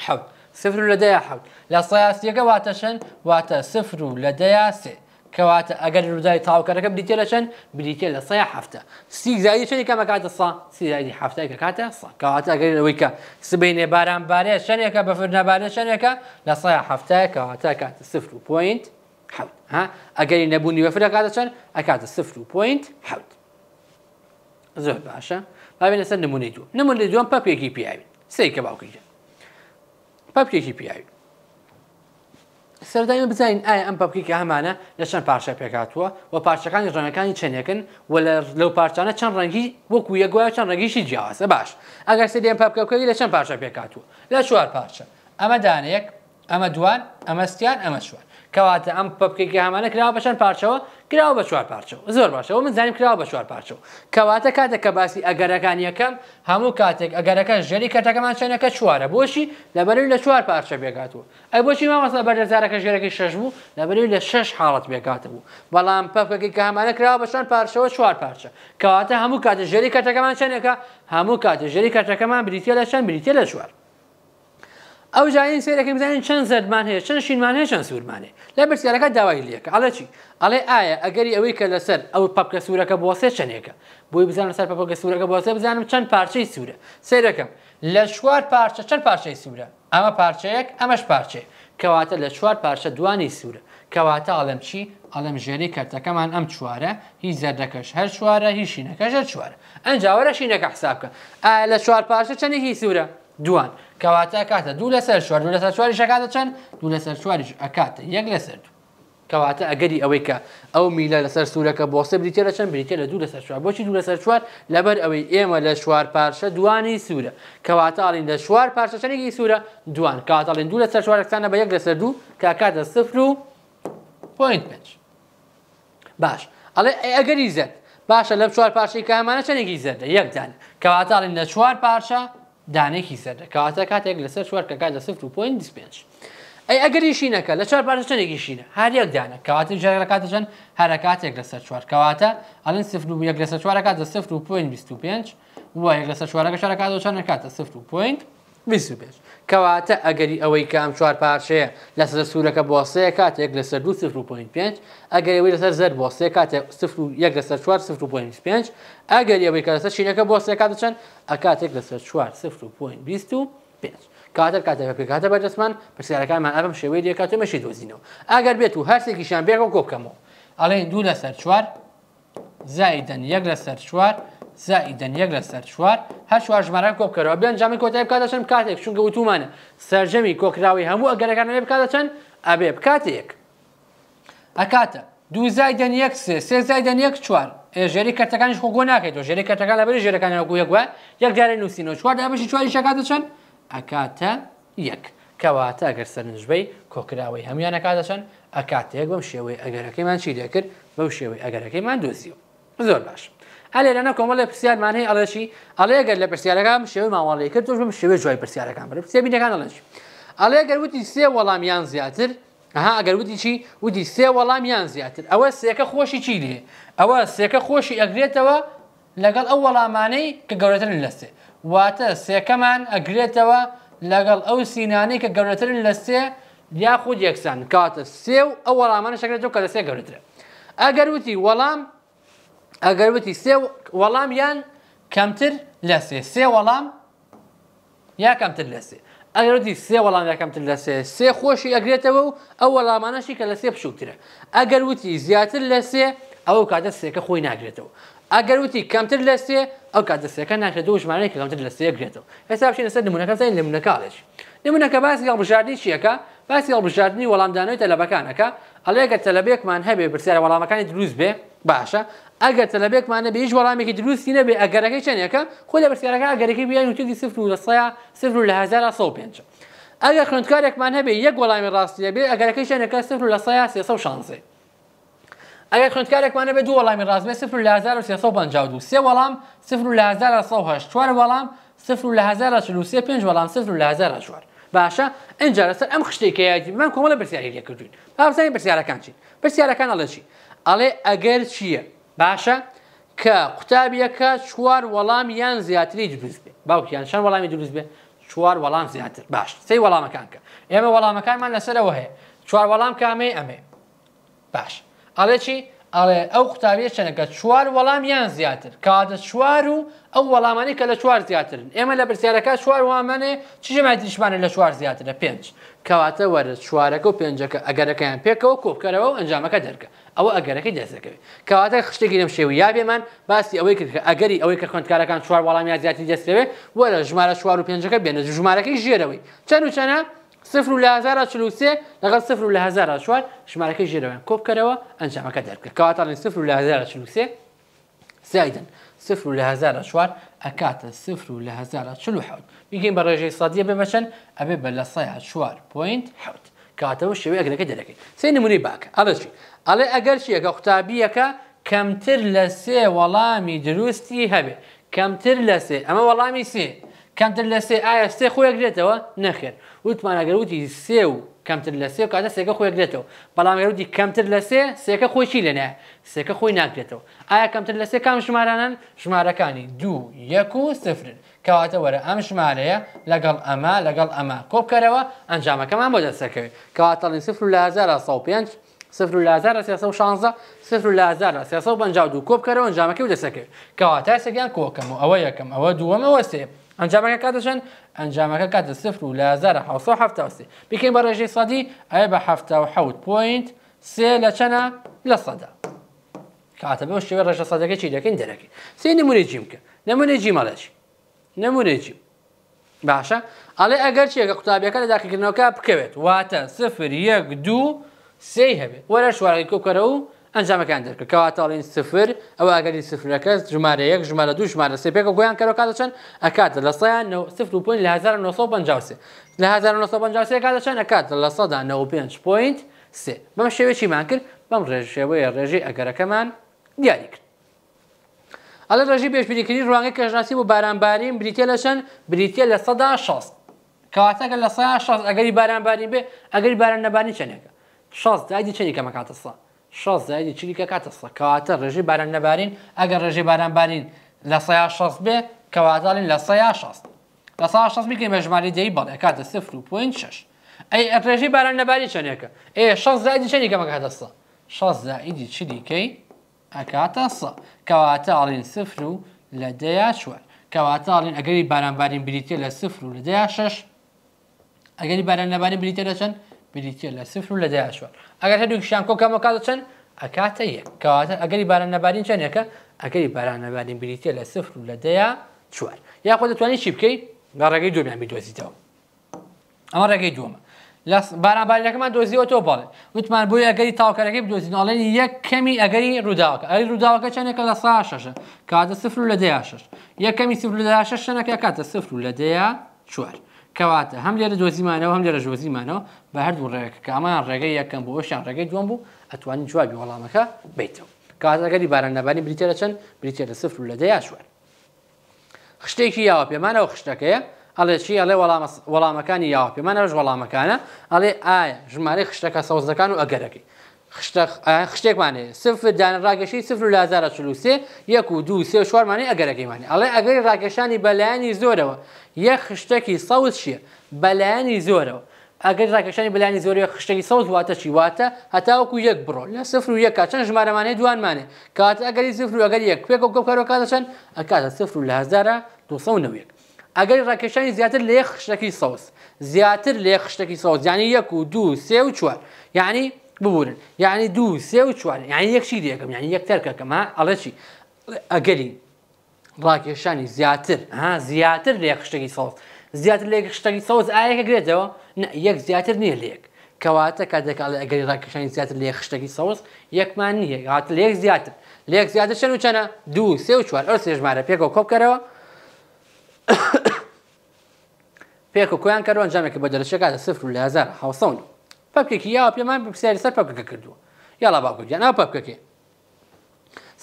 حەوت سفر و لەدەیە حەوت لە سەیاسیەکە واتە چەند شن سفر صفر لەدەیا سێت کەواتە ئەگەر ڕووداوی تاوکەرەکە بریتێ لە چەند بریتێ لە سەیە هەفتە سیزایی چنێکە مەکاتە سا سیزایی هەفتەیەکە کاتە سا کەواتە ئەگەر ئەوەی کە سبيني باران بارێ شەرێکە بە فرنەبارە شەرێکە لە سەیە هەفتەیە کەواتە کاتە سفر صفر بوينت حوت ها ئەگەری نەبوونی وەفرە کاتە چەند ئەکاتە سفر و پوینت حوت زۆر باشە باێنە سەر نمونەی دوو نمونەی دووەم پەپێکی پیاوی بابي باوکیجە بي اي سەردایمە بزانین ئایا ئەم پەپکیکە هەمانە لە چەند پارچە پێکاتوە و پارچەکانی ڕەنەکانی چنێکن و لەو پارچانە چەند ڕەنگی وەکو یەگوایە چەند ڕەنگیشی جیاوازە باش ئەگەر سەدیان پاپکەکەی لە چەند پارچە پێکاتوە لە چوار پارچە ئەمە دانەیەک ئەمە دوان ئەمەستیان ئەمە شووار کەواتە ئەم پپکێکی هەمانە کراوە بە چەند پارچەوە کراوە بە چوار پارچەوە زۆر باشەوە من زانیم کراوە بە چوار پارچەوە کەواتە کاتێک کە باسی ئەگەرەکان یەکەم هەموو کاتێک ئەگەرەکە ژێری کەتەکەمان چەنەکە چوارە بۆشی لەبەرو لە چوار پارچە بێگاتوە ئەی بۆچی مامەسە بەرەزارەکە ژێرەکەی شەش بوو لەبەرو لە شش حاڵت بێکاتە بوو بەڵام پپکێکی کە هەمانە کراوە بە چەند پارچەوە چوار پارچە کەواتە هەموو کاتە ژێری کەتەکەمان چەنێکە هەموو کاتە ژێری کەتەکەمان بریتە لە چەند بریتە لە چوار ئەو جاین سێرەکە بزانین چەند زەرمان هەیە چەند شینمان هەیە چەند سوورمان هەیە لە برسیارەکە داوای لیەکە ئەڵە چی ئەڵێ ئایا ئەگەری ئەوەی کە لەسەر ئەو پاپکە سوورەکە بۆسێ چەندێکە بۆی بزانم سەر پاپکە سوورەکە بۆسێ بزانم چەند پارچەی سوورە سێرەکەم لە چوار پارچە چەند پارچەی سوورە ئەمە پارچەیەک ئەمەش پارچێ کەواتە لە چوار پارچە دوانی سوورە کەواتە ئەڵم چی ئەڵم ژێری کەرتەکەمان ئەم چوارە هیچ زەردەکەش هەر چوارە هیچ شینەکەش هەر چوارە ئەنجاوەرە شینەکە حسابکە ئایا لە چوار پارچە چەندی هی سوورە دوان کەواتە ئەکاتە دوو لەسەر شووار دوو لەسەر چواری شکاتە چەند دوو لەسەر چواریش ئەکاتە یەک لەسەر دوو کەواتە ئەگەری ئەوەی کە ئەو میلە لەسەر سوورەکە بۆسە بریتە لە چەند بریتە لە دوو لەسەر چوار بۆچی دوو لەسەر چوار لەبەر ئەوەی ئێمە لە شووار پارشە دوانی سوورە کەواتەڵین لە شووار پارشەچەنێکی سوورە دوان کاتەڵین دوو لەسەر چوارەکسانە بە یەک لەسەر دوو کاکاتە سفر و پوینت پێنج باش ئەڵێ ئەگەری زەت باشە لە چوار پارشەی کامانە چەندێکی زەردە یەکدان کەواتەڵین لە چوار پارشە دانێکی سەر کەواتە کاتێک لەسەر چوارکەکە لە سفر و پوین دیسپێنج. ئەی ئەگەری شینەکە لە چوار پارچەنێکی شینە هەریەک دانە کەواتە ژێرەکاتەژەن هەرکاتێک لەسەر چوار کەواتە ئەلن سفر و یەک لەسەر چوارەکە لە سفر و پوین 25 وە یەک لەسەر چوارەکە شارەکە چەند کاتە سفر و پوینت 25 کەواتە ئەگەری ئەوەی کام چوار پارشەیە لەسەر سوورەکە بۆسەیە کاتێک لەسەر دو س5 ئەگەریەوەی لەسەر زەر بۆسەیە کاتێک یەک لەسەر چوار 5 ئەگەریەوەی کە لەسەر شینەکە بۆسەیە کات بچەند ئەکاتێک لەسەر چوار 5 کاتر کاتەکە پێکاتە بەدەستمان پرسیارەکانمان ئەم شێوەی دیکاتمەشی دۆزینەوە ئەگەر بێت و هەرسێکیشان بێکەوە کۆبکەمەوە ئەڵێن دوو لەسەر چوار زایدن یەک لەسەر چوار زائیدەن یەک لە سەر چوار هەر چوار ژماران کۆبکەرەوە بێن جامی کۆتای بکاتەچەند کاتێک چونکە وتومانە سەررجەمی کۆکراوی هەموو ئەگەرەکان بێ بکاتەچەند ئەبێ بکاتێک ئەکاتە دوو زایدەن یەک سێ سێ زایدەن یەک چوار ژێری کەتەکانیش خۆ ناکەیتەوە ژێری کەتەکان لە بەری ژێرەکانیەوە یەکوە یەک دیارە نووسینەوە چوار دابشی چواری شکاتەچەند ئەکاتە یەک کەواتە ئەگەر سەرنجبەی کۆکراوەی هەمویان ئەکاتەچەند ئەکاتەیەک بەم شێوەی ئەگەرەکەیمان چی دەکرد بەو شێوەی ئەگەرەکەیمان دۆزیەوە زۆر باشە ئەلێ لەنە کۆمەڵێ پرسیارمان هەیە ئەڵێشی ئەڵێگەر لە پرسیارەکان شێوە ماوەڵی کرد تۆژم شێوە جوای پرسیارەکان بەر پرسیبینەکان ئەڵێش ئەڵێگەر وتی سێ وەڵامیان زیاتر ها ئەگەر وتی چی وتی سێ وەڵامیان زیاتر ئەوە سێکە خۆشی چی لێ ئەوە سێکە خۆشی ئەگرێتەوە لەگەڵ ئەو وەڵامانەی کە گەورەترن لەسێ واتە سێکەمان ئەگرێتەوە لەگەڵ ئەو سینانەی کە گەورەترن لە سێ یاخود یەکسان کاتە سێ و ئەو وەڵامانە شەکرێتەوە کە لە سێ گەورەترە ئەگەر وتی وەڵام ئەگەر وتی سێ وەڵام یان کەمتر لە سێ سێ وەڵام یا کەمتر لە سێ ئەگەرتی سێ وەڵام یاکەمتر لە سێ سێ خۆشی ئەگرێتەوە و ئەو وەڵامانەشی کە لە سێ پشوترە ئەگەر وتی زیاتر لە سێ ئەو کاتە سێکە خۆی ناگرێتەوە ئەگەر وتی کەمتر لە سێ ئەو کاتە سێەکە ناکرێت و ژمانەی کەمتر لە سێگرێتەوە هێستاش لەسەر نمونونەکەزای لەمونە کاڵێش نمونونەکە باسی هەڵبژاردننی چیەکە باسی هەڵبژاردننی وەڵامدانەوەی تەلەبەکانەکە هەڵێگە تەلەبێکمان هەبێ پرسیارە وەڵامەکانی دروست بێ باشە ئەگەر تەلەبێکمانە بێ هیچ وەڵامێکی دروستی نەبێ ئەگەرەکەی چەندەکە خۆی لە پرسیارەکە ئەگەرەکەی بیان وتێکی سفر و لە سەیا سفر و لە 1950 ئەگەر خوندکارێکمان هەبێ یەک وەڵامی ڕاستیە بێ ئەگەرەکەی شانەکە سفر و لە سەیا سێ شانزێ ئەگەر خوندکارێکمانە بێ دوو وەڵامی ڕاستێ سفر لە 1950 سێ وەڵام سفر و لە 1970 چوار وەڵام سفر و لە 1940 پێنج وەڵام سفر و لە 1940 باشە ئەجارە سەر ئەم خشتێکیاتی من کۆمەڵە بەرسیارێک کردوین پاسانی بەرسیارەکان چین بەرسیارەکان ئەڵە چی ئەڵێ ئەگەر چییە باشە کە قوتابیەکە چوار وەڵام یان زیاتری دروست بێ باوکیان شان وەڵامی دروست بێ چوار وەڵام زیاتر باش سی وەڵامەکان کە ئێمە وەڵامەکانمان لەسەرەوە هەیە چوار وەڵام کامێ ئەمێ باش ئەڵێ چی؟ ئەڵێ ئەو قوتابیە چەنەکە چوار وەڵام یان زیاتر کاتە چوار و ئەو وەڵامانی کە لە چوار زیاترن ئێمە لە برسیارەکە چوار وامانێ چژمای دیشمانە لە چوار زیاترە پێنج کەواتە وەرە چوارەکە و پێنجەکە ئەگەرەکەیان پێکەوە کۆبکەرەوە و ئەنجامەکە دەرکە ئەوە ئەگەرەکەی دەستەکەوێت کەواتە خشتێکی لەم شێوی یابێمان باسی ئەوەی کرد ئەگەری ئەوەی کە خوندکارەکان چوار وەڵامی زیاتری دەستەوێت وەرە ژمارە چوار و پێنجەکە بێنە ژمارەکەی ژێرەوەی چەند و چەنە صفر و لە سي لەگەڵ صفر و لە 1940 ژمارەکەی كوب كروا کەرەوە ئەنجامەکە دەرکە کەواتڵی صفر و لە سي زايدا صفر ولا هزار 1940 ئەکاتە صفر و لە 1940 بگەین بە ڕێژەی سادیە بمەچەن ئەبێ بە لە سای چوار پوینت حوت کاتەوە شێوەیە ئەگرەکە دەرەکەی سێ نمونی باکە ئەڵە چی ئەڵێ ئەگەر چیەکە قوتابیەکە کەمتر لە سێ وەڵامی دروستی هەبێ کەمتر لە سێ ئەمە وەڵامی سێ کەمتر لە سێ سي خويا خۆیەگرێتەوە نەخێت وتمانەگەروتی سێ و کەمتر لە سێ کاتە سێکە خۆی گرێتەوە بەڵامگەروتی کەمتر لە سێ سێکە خۆشی لەنێ سێکە خۆی ناکرێتەوە ئایا کەمتر لە سێ کام ژمارانن ژمارەکانی دوو یەک و سفرن کەواتە وەرە ئەم ژمارەیە لەگەڵ ئەمە لەگەڵ ئەمە کۆبکەرەوە ئەنجامەکەمان بۆ دەستەکەوێت کەواتەڵین سفر و لازار 5 سفر و لازار 16 سفر و لازار 352 کۆبکەرەوە ئەنجامەکە و دەسەکەوێت کەواتە سەگیان کۆکەم و ئەوە یەکەم ئەوە دووەمەوە سێ. ئەنجامەکە کاتەشەن ئەنجامەکە کاتە سفر و لازارە ح سی بکەین بە ڕێژەی سەدی ئەێ بە پوینت سێ لە چەنە لە سەدا کاتە بەو شێوە ڕێژە سەدەکە چی دەکەین دەرەکەی سێ نمونێ جیم بکە نمونێ جیمەڵەشی نمونێ جیم باشە ئەڵێ ئەگەر چیەکە قوتابیەکە لە داخکردنەوەکە بکەوێت واتە سفر یەک دوو سێ هەبێت وەرە شوارەی کۆکەرە و ئەنجامەکان دەکرد کەواتەڵین سفر ئەو ئەگەری سفرەکە ژمارە یەک ژمارە دو ژمارە سێپێکە گویان کەەوە کاتەچەند ئەکاتە لە سەیان سفر و پوین لە 1950 لە 1950 کاتەچەند ئەکاتە لە سەدا 95 پوینت سێ بەم شێوێکیمان کرد بەم ڕێژێوەیە ڕێژەی ئەگەرەکەمان دیاری کرد. ئەلە ڕژی پێشبیریکردی ڕوانگە کەژناسی و بارانبارین بریتە لە چەند بریتە لە سەدا شاست کەواتەکە لە سە ئەگەری بارانبارین بێ ئەگەری باران نەبانی چنێکە شاست دادی چنی کەمە کاتە سە شەز زایدی چریکە کاتە کاتە ڕێژی باران نەبارین ئەگەر ڕێژی بارانبارین لە سەیا شەست بێ کەواتاڵین لە سەیا شەست لە سا شەست بکەین مەژماری دەی بەڵێ کاتە سفر و پوین شش ئەی ڕێژی باران نەباری چنێکە ئێ شەز زایدی چریکە مەکاتەسە شەز زائیدی چریکەی ئەکاتە سە کەواتە ئاڵین سفر و لە دەیا چوار کەواتە ئاڵین ئەگەری بارانبارین بریتە لە سفر و لە دەیا شش ئەگەری باران نەباری بریتە لە چەند بریتە لە سفر و لە داهشوە ئەگەر هەردووکیشان کۆکەمە کاتە چەند ئەکاتە یەک کەواتە ئەگەری باران نەبارین چەندێکە ئەگەری باران نەبارین بریتە لە سفر و لە دەیە چوار یاخۆ دەتوانانی چی بکەیت بە ڕێگەی دومیان بدۆزیتەوە ئەمە ڕێگەی دووەمە لە بارانبارەکەمان دۆزیەوە تۆ بڵێ وتمان بۆی ئەگەری تاوکەرەکەی بدۆزینناڵێن یەک کەمی ئەگەری ڕووداوەکە ئەری ڕووداوەکە چەندێکە لە سا شەشە کاتە سفر و لە دەیە شش یەک کەمی سفر لە داهشە شەنەکە کاتە سفر و لە دەیە چوار کەواتە هەم لێرە دۆزیمانەوە هەم لێرە ژۆزیمانەوە بە هەردوو ڕێک کە ئەمان ڕێگەی یەکەم بۆ ئەوشان ڕێگەی دوم بوو ئەتوانین جوابی وەڵامەکە بیتەوە کاتەگەری بارانەبانی بریتێرە چەند بریتێرە سفر لە دەیاشوان خشتێکی یاوە پێمانەوە خشتەکەیە ئەڵێ چی ئەڵێ وەڵامەکانی یاوە پێمانەوەش وەڵامەکانە ئەڵێ ئایا ژمارە خشتەکە سەوزەکان و ئەگەرەکەی خشتێکمانێ سفر دان ڕاگەشی سفر و لازارە چلووسێ یەک و دوو سێ شوارمانی ئەگەرەکەیمانی ئەڵێ ئەگەری ڕاکێشانی بەلایانی زۆرەوە یە خشتێکی سەوت چیە بەلایانی زۆرەوە ئەگەر ڕاکەشانی بلانی زۆری خشتێکی سەوت واتە چی واتە هەتاوەکو یەک بڕۆ لە سفر و یەکە چەند ژمارەمانەی دوانمانێ کات ئەگەری زفر و ئەگەر یەک پێکەوە گەڵکارەوە کاتەچەند ئەکاتە سفر و لە هزارە دوسەونەوەک ئەگەری ڕاکێشانی زیاتر لە یەک خشتەکی سەوس زیاتر لە یەک خشتێکی سەوت یانی یەک و دوو سێ و چوار یعنی ببورن یعنی دوو سێ و چوار یعنی یەکشی دیەکەم یعنی یەکتەرکەکەم ئەڵەچی ئەگەری ڕاکێشانی زیاتر ها زیاتر لێ خشتێکی سەڵ زیاتر لێک خشتێکی سەوز ئاەکە گرێتەوە یەک زیاتر نییە لێک کەواتە کاتێکال ئەگەری ڕاکشانی زیاتر لێ خشتێکی سەوز یەکمان نییە هات لێک زیاتر لێک زیاتر شەن و چەنە دوو سێ و چوار ئەو سێژمارە پێکەوە کۆبکەرەوە پێک و کۆیان کەەوە ئەنجامێکی بە دەرشەکە لە سفر و لە هزار حوسەون پەپکێکی یا پێمان بپسیاری سەر پەپکە کردووە یاڵا باکوگیان ئەو پەپکەکێ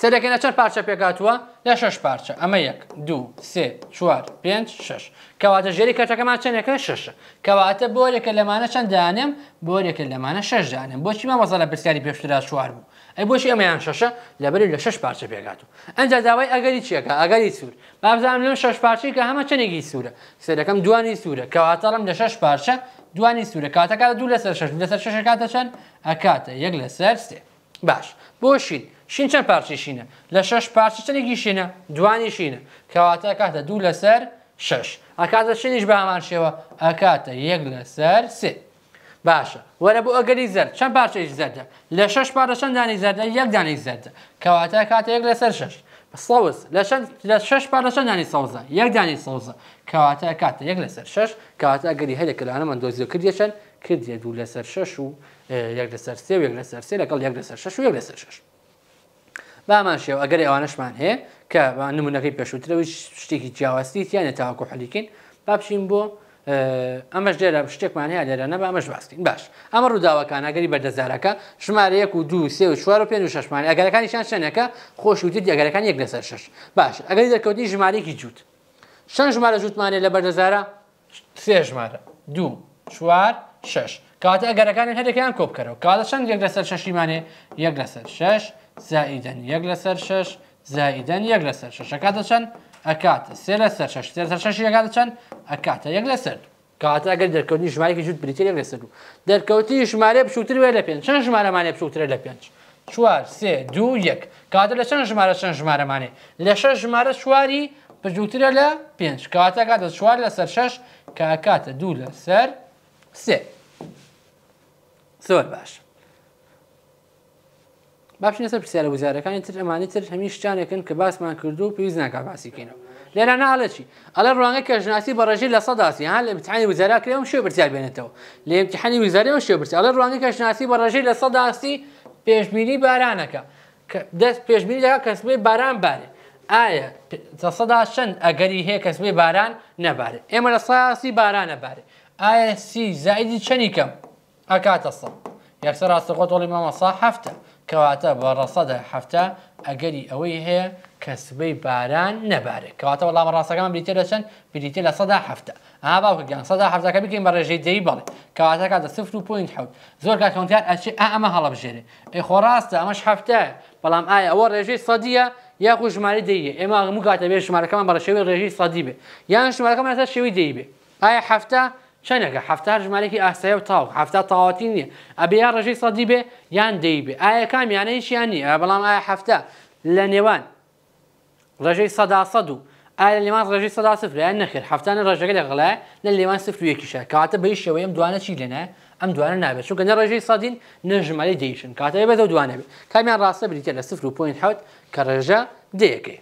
سەرەکەی لە چەر پارچە پێکاتوە لە شش پارچە ئەمە یەک دو سێ چوار پێنج شش کەواتە ژێری کەچەکەمان چەندێکەکە ششە کەواتە بۆرێکە لەمانە چەند دانێم بۆرێکە لەمانە شش دانێم بۆچی ما مەزە لە پرسیاری پێشترا چوار بوو ئەی بۆشی ئەمەیان شەشە لەبەری لە شش پارچە پێگات و ئەنج داوای ئەگەری چیەکە ئەگەری سوور بابزانم لەم شش پارچی کە هەمە چنێکی سوورە سەرەکەم دوانی سوورە کەواتەڵم لە شش پارچە دوانی سوورە کاتەکە دوو لەسەر شش لەسەر شش کاتە چەند ئەکاتە یەک لەسەر سێ باش بۆشین شین چەند پارچی شینە لە شش پارچی چەندێکی شینە دوانی شینە کەواتە ئەکاتە دوو لەسەر شش ئەکاتە شنیش بە هەمان شێوە ئەکاتە یەک لەسەر سێ باشە وەرە بۆ ئەگەری زەر چەند پارچەی زەردە لە شش پارە چەند دانی زەردە یەک دانی زەردە کەواتە کاتە یەک لەسەر شش سەوز لە شش پارە چەند دانی سەوزە یەک دانی سەوزە کەواتە کاتە یەک لەسەر شش کەواتە ئەگەری هەرێک لەانە من دۆزیۆ کردیەچەند کردیە دوو لەسەر شش و یەک لەسەر سێ یەک لەسەر سێ لەگەڵ یەک لەسەر شش و یەک لەسەر شش. بامان شێو ئەگەر ئەوانەشمان هەیە کە نمونونەکەی پێشوترەوەی شتێکی جیاواستی یانە تاواکو حەلیکین با بشین بۆ ئەمەش لێرە شتێکمان هەیە لێرە نەب ئەمەش باستین باش ئەمە ڕووداوەکان ئەگەری بەردەزارەکە ژمارە یەک و دو سێ و چوار و پێ و ششمان ئەگەرەکانیشان شوێنەکە خۆش وتی ئەگەرەکان یەک لەسەر شش باش ئەگەری دەکەوتی ژمارەیەکی جووت شەن ژمارە جووتمانێ لە بەردەزارە سێ ژمارە دوو چوار شش کاتە ئەگەرەکانی هەرێکیان کۆبکەرەوە کاتە چەند یەک لەسەر شەشیمانێ یەک لەسەر شش زائیدەن یەک لەسەر شش زائیدەن یەک لەسەر شەشەکاتە چەند ئەکاتە سێ لەسەر شش لەسەر شش یەکاتە چەند ئەکاتە یەک لەسەر کاتە ئەگەر دەرکەوتنی ژمارەی جووت بریتە یەک لەسەر و دەرکەوتی ژمارە بچووتر وێ لە پێنج چەند ژمارەمانێ بچووترە لە پێنج چوار سێ دوو یەک کاتە لە چەند ژمارە چەند ژمارەمانێ لە شەش ژمارە چواری بجووترە لە پێنج کاتە کاتە چوار لەسەر شش کاکاتە دوو لەسەر سێ زۆر باش. باشین لەسەر پرسیارە وزارەکانی تر ئەمانی تر هەمی شتانێکن کە باسمان کردو و پێویست ناکا باسیکەینەوە لێرە ناڵەچی ئەلە ڕوانگە کەژناسی بەڕژی لە سەداسی ها لە امتحانی شو کرێەوە شێ بەرتیا بێنێتەوە لە امتحانی وزارەوە شێ برسی ئەلە ڕوانگە کەژناسی بەڕژی لە سەداسی پێشبینی بارانەکە دەست پێشبینی لك کەسبێ باران بارێ ئایا سەدا چەند ئەگەری هەیە کەسبێ باران نەبارێت ئێمە لە ساسی باران نەبارێت ئایا سی زایدی چەنی کەم ئەکاتە سە یەکسەر ڕاستەخۆ تۆڵی مامەسا هەفتە كواتا بە ڕەسەدە هەفتە ئەگەری ئەوەی هەیە کە سبەی باران نەبارێت کەواتە وەڵام ڕاستەکان بریتە لەچەن بریتە لە سەدا هەفتە ئا باوکەگەیان سەدا هەفتەکە بکەین بە ڕێژەی دەی بڵێ کەواتە کاتە سفر و پوین حوت زۆر کاکەونتیان ئەچی ئەمە هەڵەبژێرێ ئەی خۆڕاستە ئەمەش هەفتە بەڵام ئایا ئەوە ڕێژەی سەدیە یاخو ژماری دەیە ئێمە هەموو کاتە بێ ژمارەکەمان بە شێوی ڕێژەی سەدی بێ یان ژمارەکەمان لەسەر شێوی دەی ديبه ئایا هەفتە چەندەکە هەفتار ژمارێکی ئاسایی احسيو تاو هەفتا تاواتی ابي ئەبێ یا ڕژەی سەدی بێ یان دەیبێ ئایا کامیانەیشیان نیە بەڵام ئایا هەفتە لە نێوان ڕژەی سەدا سەد و ئایا لە لێوان ڕژەی سەدا سفریان نەکرد هەفتانە ڕژەکە لە غڵای لە لێوان سفر كاتب کاتە بەی شێوەیەم دوانە چی لێنە ئەم دوانە نابێت چونکە نە ڕژەی سادین نەژماری دەیشن کاتەیە بەدە دوانە بێت کامیان ڕاستە بریتە لە سفر و حوت کە ڕێژە دەیەکەی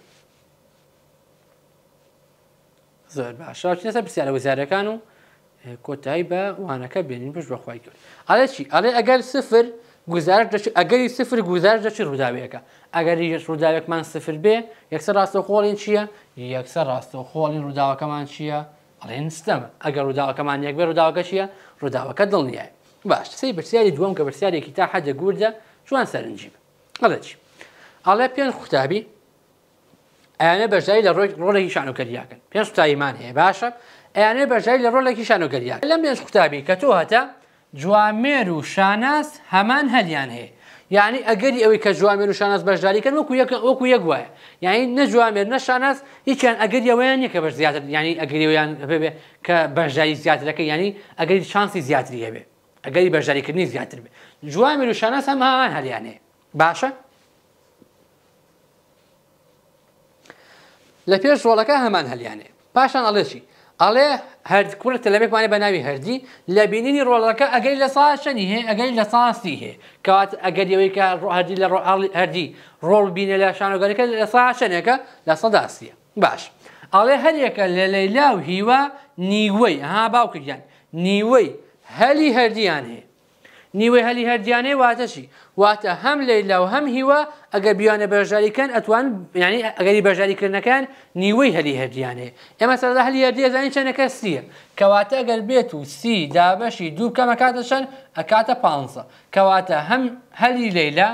زۆر باششاچینەسە پرسیارە وزارەکان کۆتایی بە وانەکە بێنین پشت بەخوای کرد ئاڵێ چی ئەڵێ ئەگەر سفر گوزار ئەگەری سفر گوزار دەچی ڕووداویەکە ئەگەری یەش ڕووداوێکمان سفر بێ یەکسەر ڕاستەخۆڵین چییە یەکسەر ڕاستەخۆڵین ڕووداوەکەمان چییە ئەڵێن ستەمە ئەگەر ڕووداوەکەمان یەکبێ ڕووداوەکە چییە ڕووداوەکە دڵنیایە باش سی بەرسیاری دووەم کە بەرسیارێکی تا حەدە گووردە چوان سەرنجیب ئەڵە چی ئەڵێ پێنج خوتابی ئەیانە بەژای لە ڕۆی ڕۆڵێکی شانۆکەریاکەن پێنج قوتاییمان هەیە باشە ئەیانە بەژای لە ڕۆڵێکی شانۆکەریاک لەم پێنج قوتابی کە تۆ هەتە جوامێر و شاناس هەمان هەلیان هەیە یعنی ئەگەری ئەوەی کە جوامێر و شاناس بەشداریکەن وەکو یەکە وەکو یەک وایە یعنی نەجوامێر نە شاناس هیچیان ئەگەری ئەویان یەکە بەش زیاتر ینی ئەگەریویان بێ کە بەشداری زیاترەکە ینی ئەگەری شانسی زیاتری هەبێ ئەگەری بەشداریکردنی زیاتر بێ جوامێر و شاناس هەم هاوان هەلیان هەیە باشە؟ لە پێش ڕۆڵەکە هەمان هەلیانێ پاشان ئەڵێکی ئەڵێ هەردکورە تەلەبێکمانە بە ناوی هەردی لە بینینی ڕۆڵەکە ئەگەی لە ساشەنی هەیە ئەگەی لە ساسی هەیە کات ئەگەریەوەی کە هەردی لە هەردی ڕۆڵ بینە لە شانۆگەریەکە لە ساشەنێکە لە سەداسیە باش ئەڵێ هەریەکە لە لەیلا و هیوا نیوەی ها باوکردیان نیوەی هەلی هەردیان هەیە نیوەی هەلی هەردیانەی واتەشی واتە هەم لەیلا و هەم هیوە ئەگەر بیانە بەژاریکەن ئەتوان ینی ئەگەری بەژاریکردنەکان نیوەی هەلی هەردیانێ ئێمە سەدا هەلی هەردیێزانانی چەندە کەس سیە کەواتە ئەگەر بێت و سی دابەشی دوو بکەم ئەکاتە چەند ئەکاتە پ کەواتە هەم هەلی لەیلا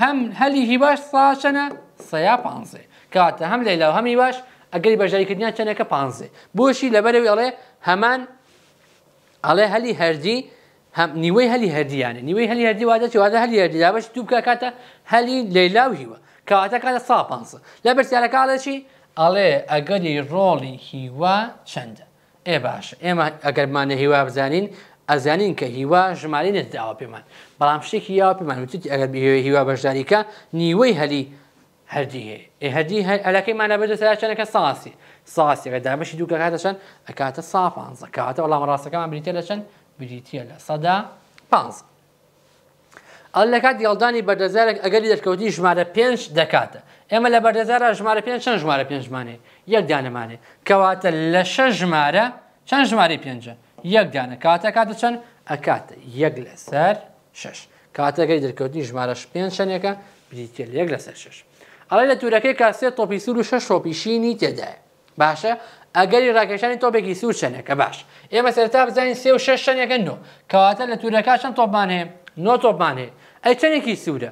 هەم هەلی هی باش ساچەنە سەیا پانزێ کاتە هەم لەیلا و هەمی باش ئەگەری بەژاریکردیان چەنەکە پانزێ بۆشی لەبەرەوەڵێ هەمان ئەڵێ هەلی هەردی هەم نیوەی هەلی هەردیانە نیوەی هەلی هەردی وادە وادە هەلی هەردیدا بەش دوو بکە کاتە هەلی لەیلاو هیوە کەواتە کاتە سا پ لە بەرسیارەکڵەشی ئەڵێ ئەگەری ڕۆڵی هیوا چەندە ئێ باشە ئێمە ئەگەرمانە هیوا بزانین ئەزانین کە هیوا ژماری نەداوە پێمان بەڵام شتێکی یا پێمان وتی ئەگەر هیوا بەشداریکە نیوەی هەلی هەردی هەیە ئێ هەردی ئەلەکەیمانە بەدەسەدا چەندەکە ساسی ساسیەکە دابشی دووکە کاتەشەن ئەکاتە ساپانزە کاتە وەڵام ڕاستەکەمان بریتە لە چەند بریتە لە سەدا پ. ئەل لە کات دیڵدانی بەردەزارێک ئەگەری دەرکەوتی ژمارە پێنج دەکاتە. ئێمە لە بەردەزارە ژمارە پێنج چەند ژمارە پێنجمانێ یەک دانەمانێ کەواتە لە شە ژمارە چەند ژمارە پێنجە یەک دانە کاتە کاتە چەند ئەکاتە یەک لەسەر شش کاتەکەی دەرکەوتنی ژمارە پێنج شەنێکە بریتێل یەک لەسەر شش. ئەڵی لە تورەکەی کاسێ تۆپیسور و شەش شۆپیشینی تێدایە. باشە ئەگەری ڕاکێشانی تۆپێکی سوود شەنێکە باش ئێمە سەرتا بزانین سێ و شش شەنێکەن نۆ کەواتە لە تورەکە چەند تۆپمان هەیە نۆ تۆپمان هەیە ئەی چەندێکی سوودە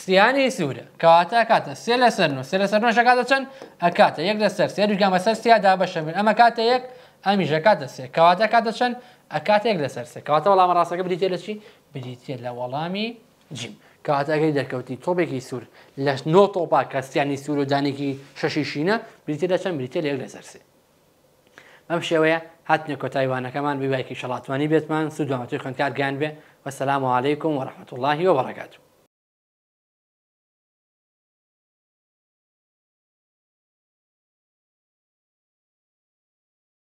سیانی سوورە کەواتە کاتە سێ لە سەر و سێ لە سەر نەشەکاتە چەند ئەکاتە یەک لە سەر سێگامە سەر سیادا بەشەمن ئەمە کاتە یەک ئەمیژە کاتە سێ کەواتە کاتە چەند ئەکاتێک لە سەر سێ کەواتە وەڵام ڕاستەکە بریتێ لە چی بریتێ لە وەڵامی جیم. کاتەگەی دەرکەوتی تۆپێکی سوور لە نۆ تۆپا کەستیانی سوور و دانێکی شەشیشینە بریتێ لە چەند بریتێ لەک لەسەرسێ امشي ويا هاتني ئەم شێوەیە هاتنێ کۆتایوانەکەمان ببایکی شەڵاتوانی بێتمان سوودوامەتی خوندکار گیان جانبي والسلام عليكم ورحمه الله وبركاته